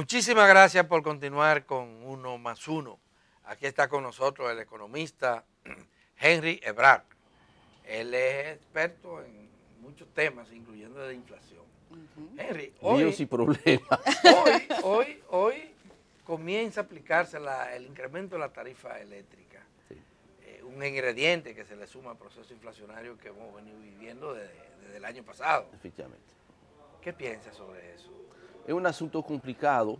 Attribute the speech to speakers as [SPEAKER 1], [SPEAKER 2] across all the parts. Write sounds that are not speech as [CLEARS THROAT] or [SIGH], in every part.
[SPEAKER 1] Muchísimas gracias por continuar con Uno más Uno. Aquí está con nosotros el economista [CLEARS THROAT] Henry Ebrard. Él es experto en muchos temas, incluyendo de inflación. Henry, hoy, y problemas. Hoy, hoy, comienza a aplicarse el incremento de la tarifa eléctrica. Eh, un ingrediente que se le suma al proceso inflacionario que hemos venido viviendo desde, desde el año pasado. Efectivamente. ¿Qué piensa sobre eso?
[SPEAKER 2] Es un asunto complicado,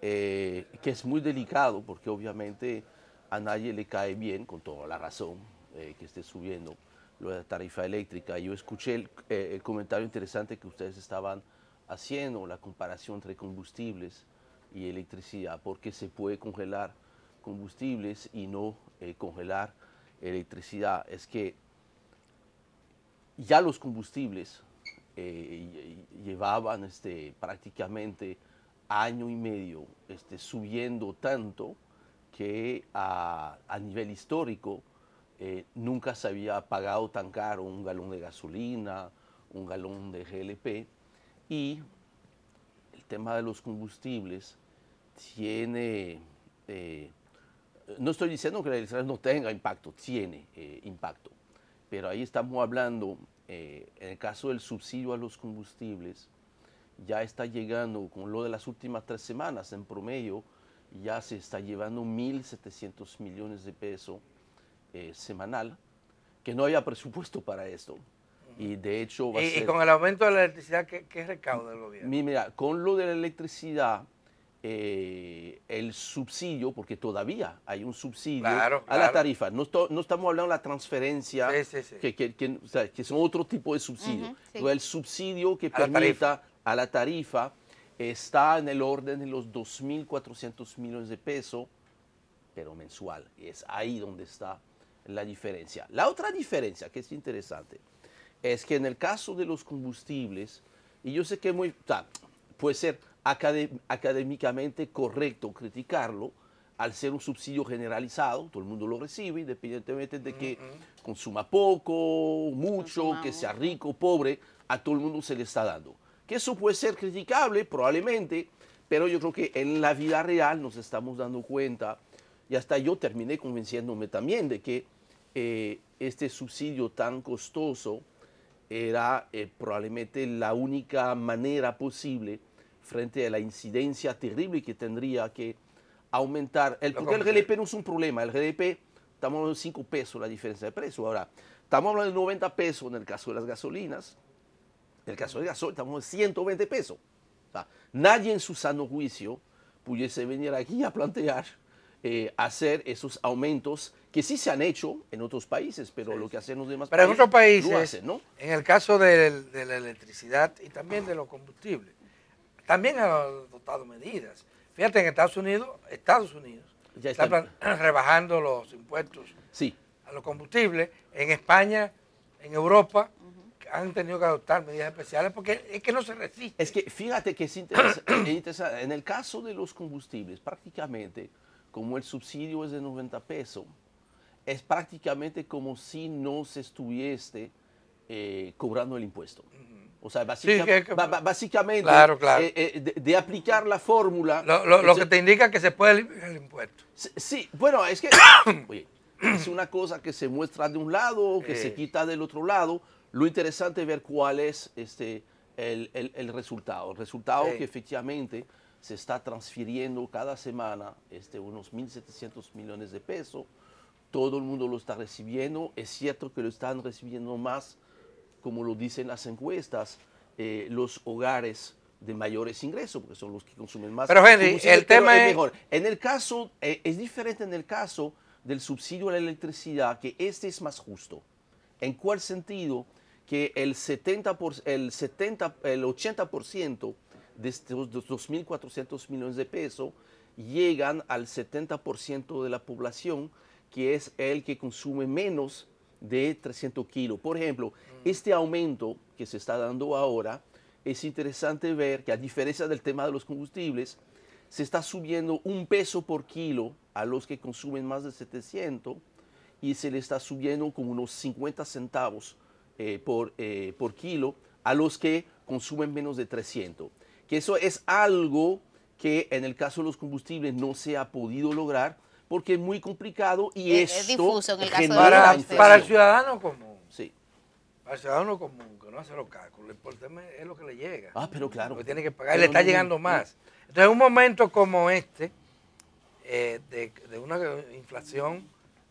[SPEAKER 2] eh, que es muy delicado, porque obviamente a nadie le cae bien, con toda la razón, eh, que esté subiendo la tarifa eléctrica. Yo escuché el, eh, el, comentario interesante que ustedes estaban haciendo, la comparación entre combustibles y electricidad, porque se puede congelar combustibles y no congelar electricidad. Es que ya los combustibles eh, llevaban este, prácticamente año y medio este, subiendo tanto que a, nivel histórico eh, nunca se había pagado tan caro un galón de gasolina, un galón de GLP y el tema de los combustibles tiene, eh, no estoy diciendo que la electricidad no tenga impacto, tiene impacto, pero ahí estamos hablando eh, en el caso del subsidio a los combustibles, ya está llegando, con lo de las últimas tres semanas, en promedio, ya se está llevando 1.700 millones de pesos eh, semanal, que no había presupuesto para esto. Y de hecho con el aumento de la electricidad, ¿qué, ¿qué, recauda el gobierno? Mira, con lo de la electricidad, eh, el subsidio, porque todavía hay un subsidio a la tarifa. No, estamos hablando de la transferencia, Que, que, son otro tipo de subsidio. el subsidio que permita a la tarifa está en el orden de los 2.400 millones de pesos, pero mensual. Y es ahí donde está la diferencia. La otra diferencia que es interesante es que en el caso de los combustibles, y yo sé que muy, puede ser académicamente correcto criticarlo al ser un subsidio generalizado, todo el mundo lo recibe, independientemente de que consuma poco, mucho, que sea rico, pobre, a todo el mundo se le está dando. Que eso puede ser criticable, probablemente, pero yo creo que en la vida real nos estamos dando cuenta, y hasta yo terminé convenciéndome también de que eh, este subsidio tan costoso era eh, probablemente la única manera posible frente a la incidencia terrible que tendría que aumentar. El, porque el GDP no es un problema, el GDP estamos hablando de 5 pesos la diferencia de precio. Ahora, estamos hablando de 90 pesos en el caso de las gasolinas, en el caso del gasoil estamos de 120 pesos. nadie en su sano juicio pudiese venir aquí a plantear eh, hacer esos aumentos que sí se han hecho en otros países, pero lo que hacen los demás pero países, en otros países, hacen, ¿no?
[SPEAKER 1] En el caso de
[SPEAKER 2] la electricidad
[SPEAKER 1] y también de los combustibles, también han adoptado medidas. Fíjate, en Estados Unidos, Estados Unidos ya están. [CLEARS THROAT] rebajando los impuestos a los combustibles. En España, en Europa, han tenido que adoptar medidas especiales porque es que no se resiste.
[SPEAKER 2] Es que fíjate que es interesante. [CLEARS THROAT] en el caso de los combustibles, prácticamente, como el subsidio es de 90 pesos, es prácticamente como si no se estuviese eh, cobrando el impuesto. O sea, básicamente, de, aplicar la fórmula. Lo, que te indica que se puede el impuesto. Sí, bueno, es que [COUGHS] es una cosa que se muestra de un lado, que se quita del otro lado. Lo interesante es ver cuál es este, el, el resultado. El resultado que efectivamente se está transfiriendo cada semana este, unos 1.700 millones de pesos. Todo el mundo lo está recibiendo. Es cierto que lo están recibiendo más como lo dicen las encuestas, eh, los hogares de mayores ingresos, porque son los que consumen más. Pero Henry, el tema es... Mejor. En el caso, eh, es diferente en el caso del subsidio a la electricidad, que este es más justo. ¿En cuál sentido? Que el, 70 el, 70, el 80% de estos 2.400 millones de pesos llegan al 70% de la población, que es el que consume menos de 300 kilos. Por ejemplo, mm. este aumento que se está dando ahora, es interesante ver que a diferencia del tema de los combustibles, se está subiendo un peso por kilo a los que consumen más de 700 y se le está subiendo como unos 50 centavos eh, por, eh, por kilo a los que consumen menos de 300. Que eso es algo que en el caso de los combustibles no se ha podido lograr porque es muy complicado y es, es difuso en el caso para, el ciudadano
[SPEAKER 1] común. Sí. Para el ciudadano común, que no hace los cálculos, el problema es lo que le llega. Ah, pero claro. Lo que tiene que pagar, y le está llegando más. Entonces, en un momento como este, eh, de, una inflación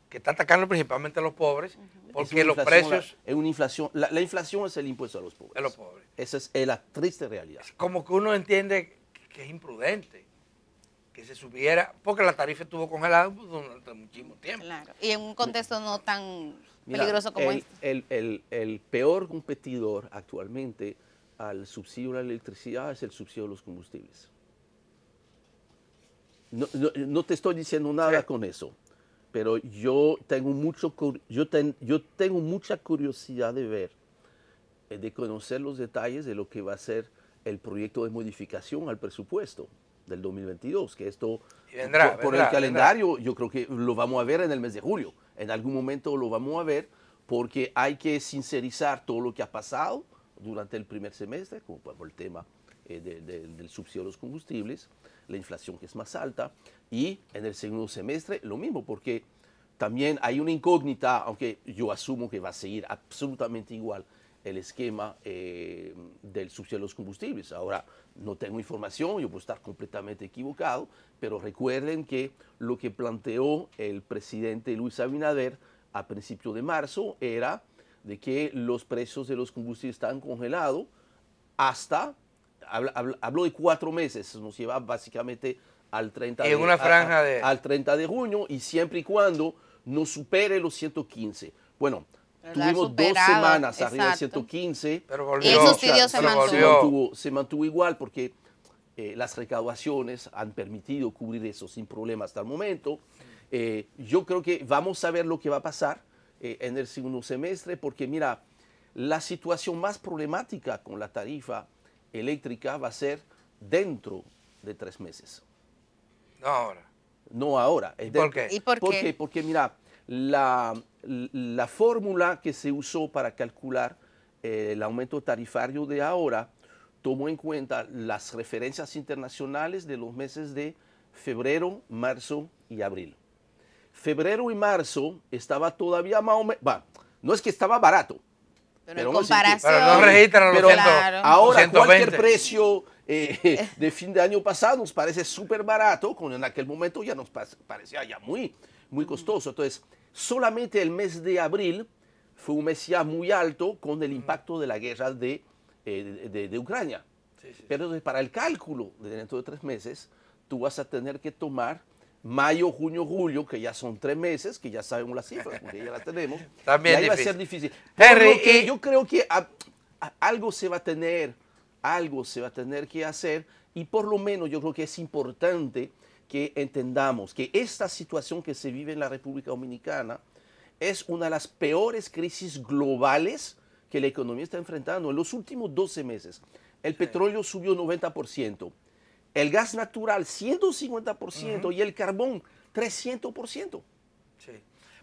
[SPEAKER 1] que está atacando principalmente a los pobres, porque los precios...
[SPEAKER 2] La, es una inflación, la, inflación es el impuesto a los pobres. A los pobres. Esa es la triste realidad.
[SPEAKER 1] como que uno entiende que es imprudente se subiera, porque la tarifa estuvo congelada pues, durante muchísimo tiempo. Y en un contexto no tan peligroso como el,
[SPEAKER 2] este. El, peor competidor actualmente al subsidio de la electricidad es el subsidio de los combustibles. No, te estoy diciendo nada con eso, pero yo tengo, mucho, yo, ten, yo tengo mucha curiosidad de ver, eh, de conocer los detalles de lo que va a ser el proyecto de modificación al presupuesto del 2022, que esto por, el calendario yo creo que lo vamos a ver en el mes de julio. En algún momento lo vamos a ver porque hay que sincerizar todo lo que ha pasado durante el primer semestre, como por el tema eh, del subsidio de los combustibles, la inflación que es más alta, y en el segundo semestre lo mismo, porque también hay una incógnita, aunque yo asumo que va a seguir absolutamente igual el esquema eh, del subsidio de los combustibles. Ahora, no tengo información, yo puedo estar completamente equivocado, pero recuerden que lo que planteó el presidente Luis Abinader a principio de marzo era de que los precios de los combustibles están congelados hasta, habló de cuatro meses, nos lleva básicamente al 30, de, al 30 de junio y siempre y cuando no supere los 115. Bueno, Tuvimos dos semanas arriba de 115. Y se, mantuvo. se, mantuvo. igual porque eh, las recaudaciones han permitido cubrir eso sin problema hasta el momento. Eh, yo creo que vamos a ver lo que va a pasar eh, en el segundo semestre porque, mira, la situación más problemática con la tarifa eléctrica va a ser dentro de tres meses. No ahora. No ahora. ¿Y por qué? Porque, porque mira, la, la fórmula que se usó para calcular eh, el aumento tarifario de ahora tomó en cuenta las referencias internacionales de los meses de febrero, marzo y abril. Febrero y marzo estaba todavía más o menos, no es que estaba barato,
[SPEAKER 1] pero, en comparación, no Ahora, cualquier
[SPEAKER 2] precio eh, [LAUGHS] de fin de año pasado nos parece súper barato, cuando en aquel momento ya nos parecía ya muy, muy costoso. Entonces, Solamente el mes de abril fue un mes ya muy alto con el impacto de la guerra de, eh, Ucrania. Pero para el cálculo de dentro de tres meses, tú vas a tener que tomar mayo, junio, julio, que ya son tres meses, que ya sabemos las cifras, porque ya las tenemos. [LAUGHS] También va a ser difícil. Henry, Yo creo que algo se va a tener, algo se va a tener que hacer, y por lo menos yo creo que es importante que entendamos que esta situación que se vive en la República Dominicana es una de las peores crisis globales que la economía está enfrentando en los últimos 12 meses. El petróleo subió 90%, el gas natural 150% y el carbón 300%. Sí.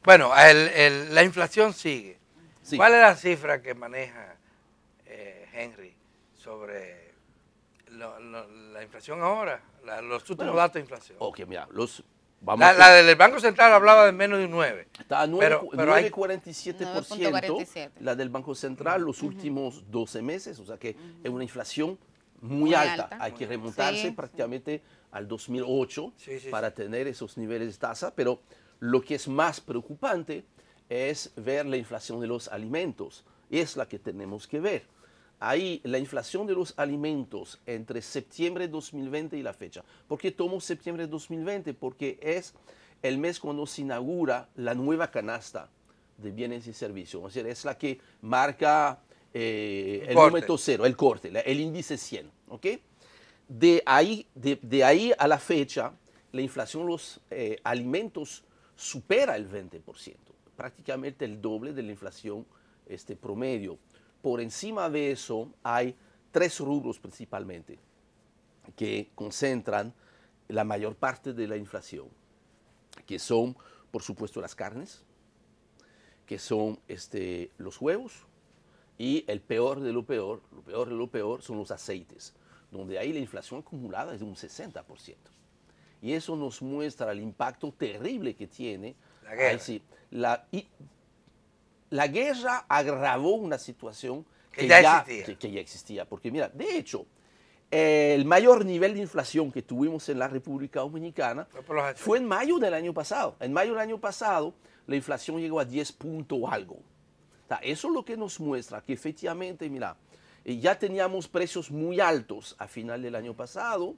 [SPEAKER 2] Bueno, la inflación
[SPEAKER 1] sigue. ¿Cuál es la cifra que maneja eh, Henry sobre la inflación ahora? La, los últimos datos de inflación. mira,
[SPEAKER 2] los... Vamos la, del Banco Central hablaba de menos de 9. Está a 9,47%. La del Banco Central los últimos 12 meses, o sea que es una inflación muy, alta. Hay que remontarse prácticamente al 2008 para tener esos niveles de tasa, pero lo que es más preocupante es ver la inflación de los alimentos. Es la que tenemos que ver Ahí la inflación de los alimentos entre septiembre de 2020 y la fecha. ¿Por qué tomo septiembre de 2020? Porque es el mes cuando se inaugura la nueva canasta de bienes y servicios. O sea, es la que marca eh, el, número momento cero, el corte, el índice 100. De, ahí, de, ahí a la fecha, la inflación de los eh, alimentos supera el 20%, prácticamente el doble de la inflación este, promedio. Por encima de eso hay tres rubros principalmente que concentran la mayor parte de la inflación, que son, por supuesto, las carnes, que son este, los huevos y el peor de lo peor, lo peor de lo peor son los aceites, donde ahí la inflación acumulada es de un 60%. Y eso nos muestra el impacto terrible que tiene la guerra. la, la guerra agravó una situación que, ya, existía. Porque mira, de hecho, el mayor nivel de inflación que tuvimos en la República Dominicana fue en mayo del año pasado. En mayo del año pasado la inflación llegó a 10 puntos O algo. eso es lo que nos muestra que efectivamente, mira, eh, ya teníamos precios muy altos a final del año pasado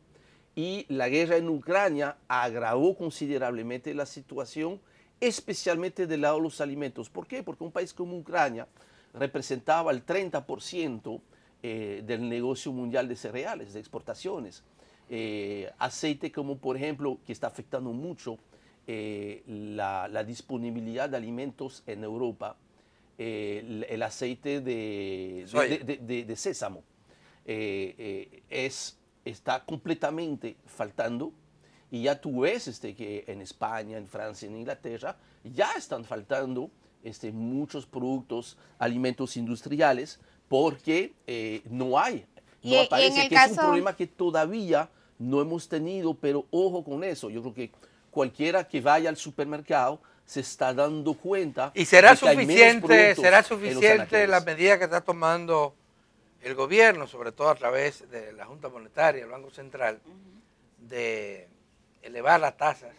[SPEAKER 2] y la guerra en Ucrania agravó considerablemente la situación especialmente del lado de los alimentos. ¿Por qué? Porque un país como Ucrania representaba el 30% eh, del negocio mundial de cereales, de exportaciones. Eh, aceite como por ejemplo, que está afectando mucho eh, la, disponibilidad de alimentos en Europa, el, aceite de, de, sésamo es, está completamente faltando y ya tú ves este, que en España, en Francia, en Inglaterra, ya están faltando este, muchos productos, alimentos industriales, porque eh, no hay. y, en el caso... es un problema que todavía no hemos tenido, pero ojo con eso. Yo creo que cualquiera que vaya al supermercado se está dando cuenta. ¿Y será suficiente, será suficiente
[SPEAKER 1] la medida que está tomando el gobierno, sobre todo a través de la Junta Monetaria, el Banco Central, de elevar las tasas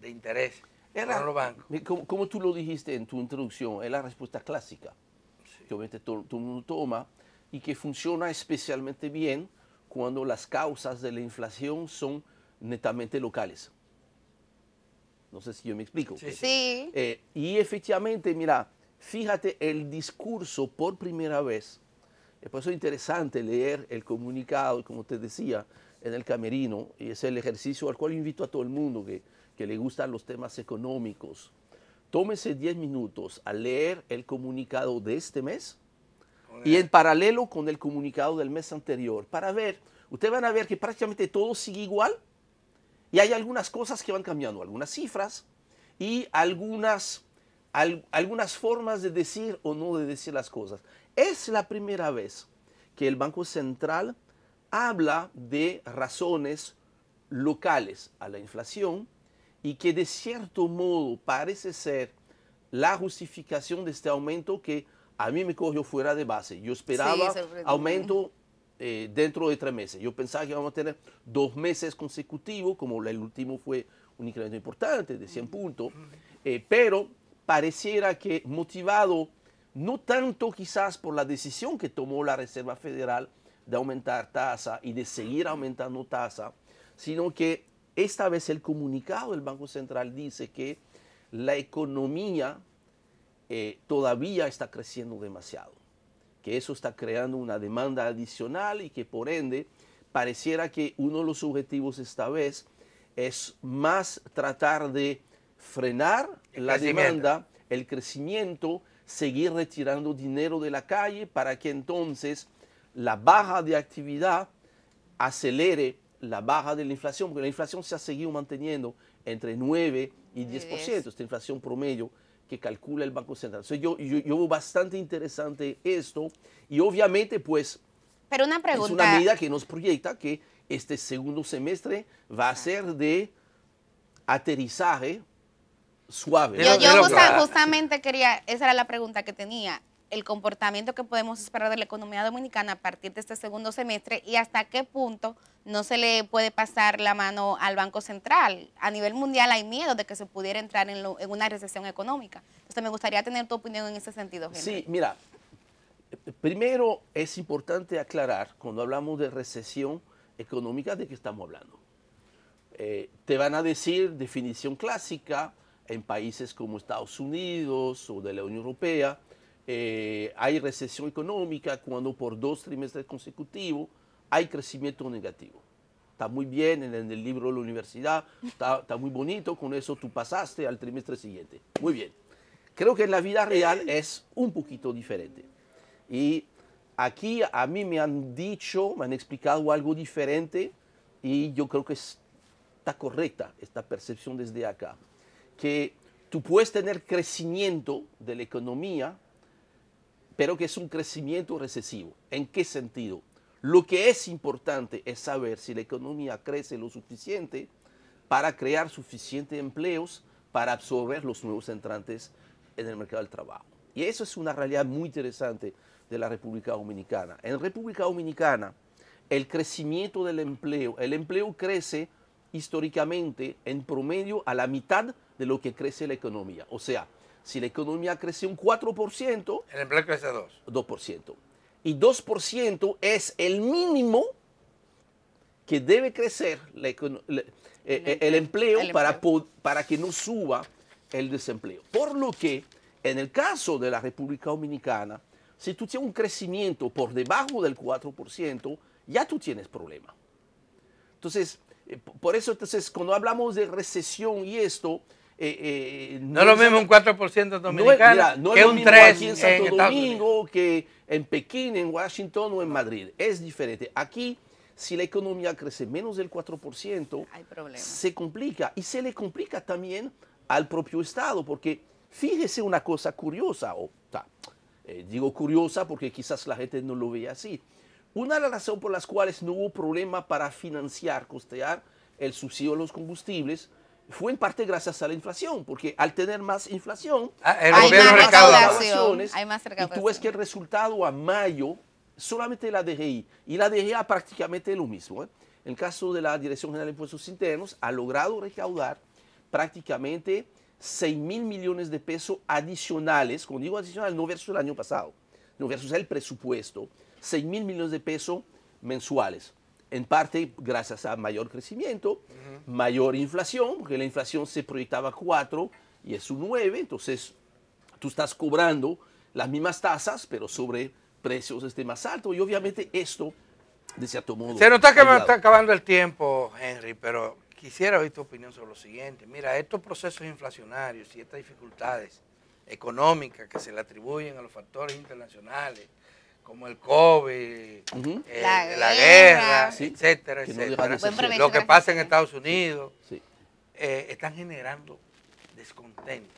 [SPEAKER 1] de interés en los
[SPEAKER 2] bancos. Como, tú lo dijiste en tu introducción, es la respuesta clásica que obviamente todo, el mundo toma y que funciona especialmente bien cuando las causas de la inflación son netamente locales. No sé si yo me explico.
[SPEAKER 1] Sí.
[SPEAKER 2] Eh, y efectivamente, mira, fíjate el discurso por primera vez. Eh, por eso es interesante leer el comunicado y como te decía, en el camerino y es el ejercicio al cual invito a todo el mundo que, que le gustan los temas económicos. Tómese 10 minutos a leer el comunicado de este mes y en paralelo con el comunicado del mes anterior para ver, ustedes van a ver que prácticamente todo sigue igual y hay algunas cosas que van cambiando, algunas cifras y algunas, algunas formas de decir o no de decir las cosas. Es la primera vez que el Banco Central habla de razones locales a la inflación y que de cierto modo parece ser la justificación de este aumento que a mí me cogió fuera de base. Yo esperaba aumento eh, dentro de tres meses. Yo pensaba que íbamos a tener dos meses consecutivos, como el último fue un incremento importante de 100 mm. puntos, eh, pero pareciera que motivado no tanto quizás por la decisión que tomó la Reserva Federal, de aumentar tasa y de seguir aumentando tasa, sino que esta vez el comunicado del Banco Central dice que la economía eh, todavía está creciendo demasiado, que eso está creando una demanda adicional y que por ende pareciera que uno de los objetivos esta vez es más tratar de frenar la demanda, el crecimiento, seguir retirando dinero de la calle para que entonces la baja de actividad acelere la baja de la inflación, porque la inflación se ha seguido manteniendo entre 9 y 10%, esta inflación promedio que calcula el Banco Central. yo, yo, veo bastante interesante esto y obviamente pues Pero una pregunta. es una medida que nos proyecta que este segundo semestre va a ser de aterrizaje suave. Yo,
[SPEAKER 1] justamente quería, esa era la pregunta que tenía el comportamiento que podemos esperar de la economía dominicana a partir de este segundo semestre y hasta qué punto no se le puede pasar la mano al Banco Central. A nivel mundial hay miedo de que se pudiera entrar en, una recesión económica. Entonces me gustaría tener tu opinión en ese sentido, Sí,
[SPEAKER 2] mira, primero es importante aclarar cuando hablamos de recesión económica de qué estamos hablando. Eh, te van a decir definición clásica en países como Estados Unidos o de la Unión Europea, eh, hay recesión económica cuando por dos trimestres consecutivos hay crecimiento negativo. Está muy bien en, el libro de la universidad, está, está muy bonito, con eso tú pasaste al trimestre siguiente. Muy bien. Creo que en la vida real es un poquito diferente. Y aquí a mí me han dicho, me han explicado algo diferente y yo creo que está correcta esta percepción desde acá. Que tú puedes tener crecimiento de la economía pero que es un crecimiento recesivo. ¿En qué sentido? Lo que es importante es saber si la economía crece lo suficiente para crear suficientes empleos para absorber los nuevos entrantes en el mercado del trabajo. Y eso es una realidad muy interesante de la República Dominicana. En República Dominicana, el crecimiento del empleo, el empleo crece históricamente en promedio a la mitad de lo que crece la economía. O sea, si la economía crece un 4%, el empleo crece 2%. 2%. Y 2% es el mínimo que debe crecer eh, eh, el, empleo, Para, para que no suba el desempleo. Por lo que, en el caso de la República Dominicana, si tú tienes un crecimiento por debajo del 4%, ya tú tienes problema. Entonces, eh, por eso entonces cuando hablamos de recesión y esto, eh, eh, no, es lo mismo un
[SPEAKER 1] 4% dominicano no no que un 3% en Santo Domingo,
[SPEAKER 2] que en Pekín, en Washington o en Madrid. Es diferente. Aquí, si la economía crece menos del 4%, Hay se complica. Y se le complica también al propio Estado, porque fíjese una cosa curiosa, o, eh, digo curiosa porque quizás la gente no lo vea así. Una de las razones por las cuales no hubo problema para financiar, costear el subsidio de los combustibles fue en parte gracias a la inflación, porque al tener más inflación, ah, hay, más recaudaciones,
[SPEAKER 1] Y tú
[SPEAKER 2] ves que el resultado a mayo, solamente la DGI, y la DGI prácticamente lo mismo. ¿eh? En el caso de la Dirección General de Impuestos Internos, ha logrado recaudar prácticamente 6 mil millones de pesos adicionales, cuando digo adicionales, no versus el año pasado, no versus el presupuesto, 6 mil millones de pesos mensuales en parte gracias a mayor crecimiento, mayor inflación, porque la inflación se proyectaba 4 y es un 9, entonces tú estás cobrando las mismas tasas, pero sobre precios este, más altos. Y obviamente esto, de cierto modo... Se nota que me está
[SPEAKER 1] acabando el tiempo, Henry, pero quisiera oír tu opinión sobre lo siguiente. Mira, estos procesos inflacionarios y estas dificultades
[SPEAKER 2] económicas que se
[SPEAKER 1] le atribuyen a los factores internacionales, como el COVID, eh, la, guerra, etcétera, etcétera. Lo que pasa en Estados Unidos, eh, están generando descontento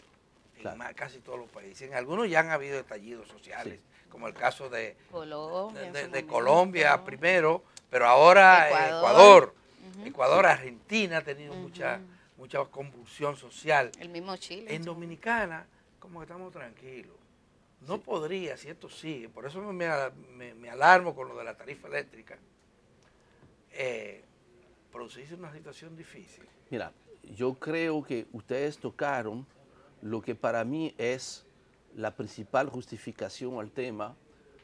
[SPEAKER 1] en casi todos los países. En algunos ya han habido estallidos sociales, como el caso de Colombia, de, Colombia primero, pero ahora eh, Ecuador, Ecuador, Argentina ha tenido mucha, mucha convulsión social. El mismo Chile. En Dominicana, como que estamos tranquilos. No podría, si esto sigue, por eso me, alarmo con lo de la tarifa eléctrica, eh, una situación difícil. Mira,
[SPEAKER 2] yo creo que ustedes tocaron lo que para mí es la principal justificación al tema.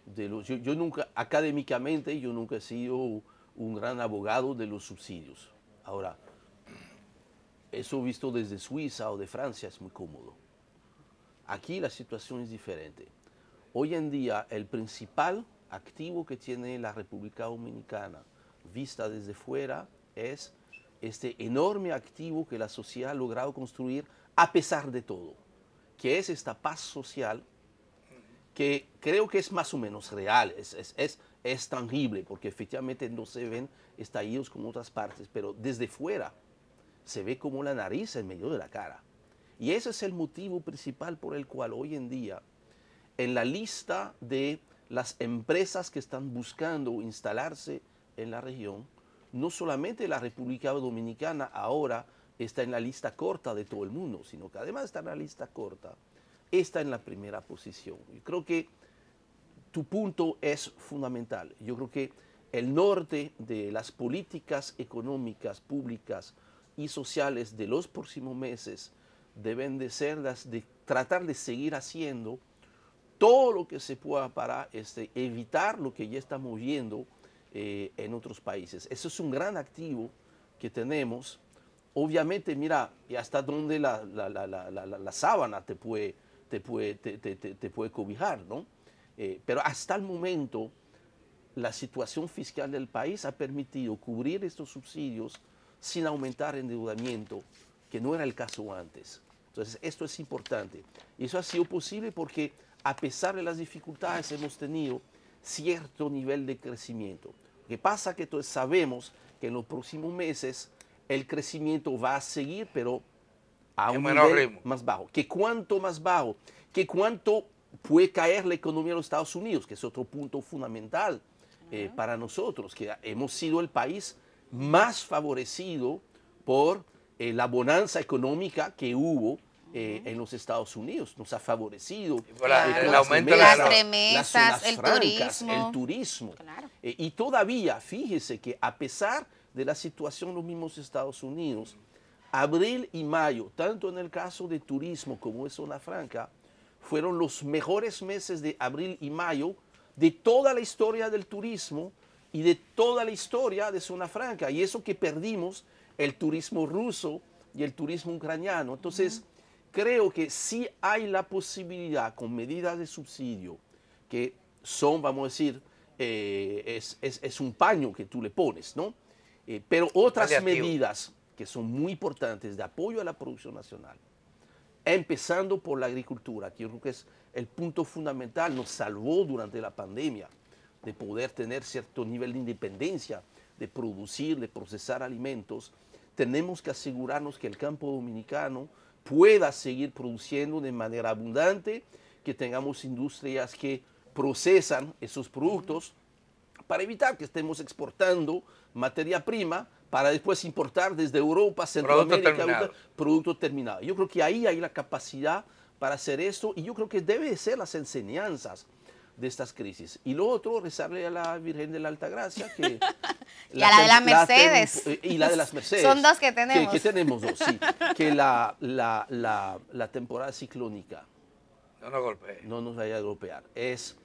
[SPEAKER 2] De los, yo nunca, académicamente, yo nunca he sido un gran abogado de los subsidios. Ahora, eso visto desde Suiza o de Francia es muy cómodo. Aquí la situación es diferente. Hoy en día el principal activo que tiene la República Dominicana vista desde fuera es este enorme activo que la sociedad ha logrado construir a pesar de todo, que es esta paz social que creo que es más o menos real, es, tangible, porque efectivamente no se ven estallidos como otras partes, pero desde fuera se ve como la nariz en medio de la cara. Y ese es el motivo principal por el cual hoy en día en la lista de las empresas que están buscando instalarse en la región, no solamente la República Dominicana ahora está en la lista corta de todo el mundo, sino que además está en la lista corta, está en la primera posición. Y creo que tu punto es fundamental. Yo creo que el norte de las políticas económicas, públicas y sociales de los próximos meses, deben de ser de tratar de seguir haciendo todo lo que se pueda para este, evitar lo que ya estamos viendo eh, en otros países. Eso es un gran activo que tenemos. Obviamente, mira, hasta dónde la, sábana te puede, te puede, te, puede cobijar, ¿no? Eh, pero hasta el momento, la situación fiscal del país ha permitido cubrir estos subsidios sin aumentar endeudamiento que no era el caso antes. Entonces, esto es importante. Y eso ha sido posible porque, a pesar de las dificultades, hemos tenido cierto nivel de crecimiento. Lo que pasa es que todos sabemos que en los próximos meses el crecimiento va a seguir, pero a un nivel más bajo. ¿Que cuánto más bajo? ¿Que cuánto puede caer la economía de los Estados Unidos? Que es otro punto fundamental eh, para nosotros, que hemos sido el país más favorecido por eh, la bonanza económica que hubo eh, en los Estados Unidos. Nos ha favorecido. el aumento las, remesas, el, turismo. el eh, y todavía, fíjese que a pesar de la situación en los mismos Estados Unidos, abril y mayo, tanto en el caso de turismo como de zona franca, fueron los mejores meses de abril y mayo de toda la historia del turismo y de toda la historia de zona franca. Y eso que perdimos el turismo ruso y el turismo ucraniano. Entonces, creo que sí hay la posibilidad con medidas de subsidio que son, vamos a decir, eh, es, un paño que tú le pones, ¿no? Eh, pero otras medidas que son muy importantes de apoyo a la producción nacional, empezando por la agricultura, que yo creo que es el punto fundamental, nos salvó durante la pandemia de poder tener cierto nivel de independencia, de producir, de procesar alimentos, tenemos que asegurarnos que el campo dominicano pueda seguir produciendo de manera abundante, que tengamos industrias que procesan esos productos para evitar que estemos exportando materia prima para después importar desde Europa, Centroamérica, productos terminados. Yo creo que ahí hay la capacidad para hacer esto y yo creo que debe ser las enseñanzas de estas crisis. Y lo otro, rezarle a la Virgen de la Altagracia. Que [LAUGHS] y a la de las Mercedes. Eh, y la de las Mercedes. Son dos que tenemos. Que, tenemos dos, sí. [LAUGHS] Que la, la temporada ciclónica no nos golpee. No nos vaya a golpear. Es,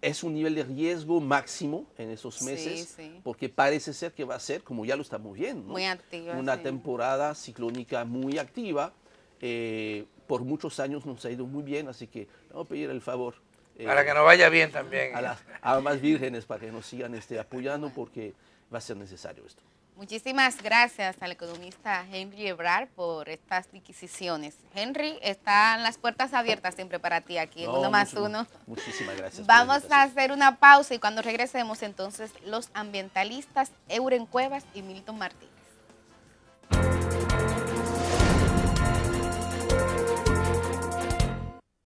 [SPEAKER 2] es un nivel de riesgo máximo en esos meses, porque parece ser que va a ser, como ya lo estamos viendo, muy activa, una temporada ciclónica muy activa. Eh, por muchos años nos ha ido muy bien, así que vamos a pedir el favor para que nos vaya bien también. A las almas vírgenes para que nos sigan este, apoyando porque va a ser necesario esto.
[SPEAKER 1] Muchísimas gracias al economista Henry Ebrard por estas disquisiciones. Henry, están las puertas abiertas siempre para ti aquí Uno Más Uno.
[SPEAKER 2] Muchísimas gracias. Vamos a
[SPEAKER 1] hacer una pausa y cuando regresemos entonces los ambientalistas Euren Cuevas y Milton Martí.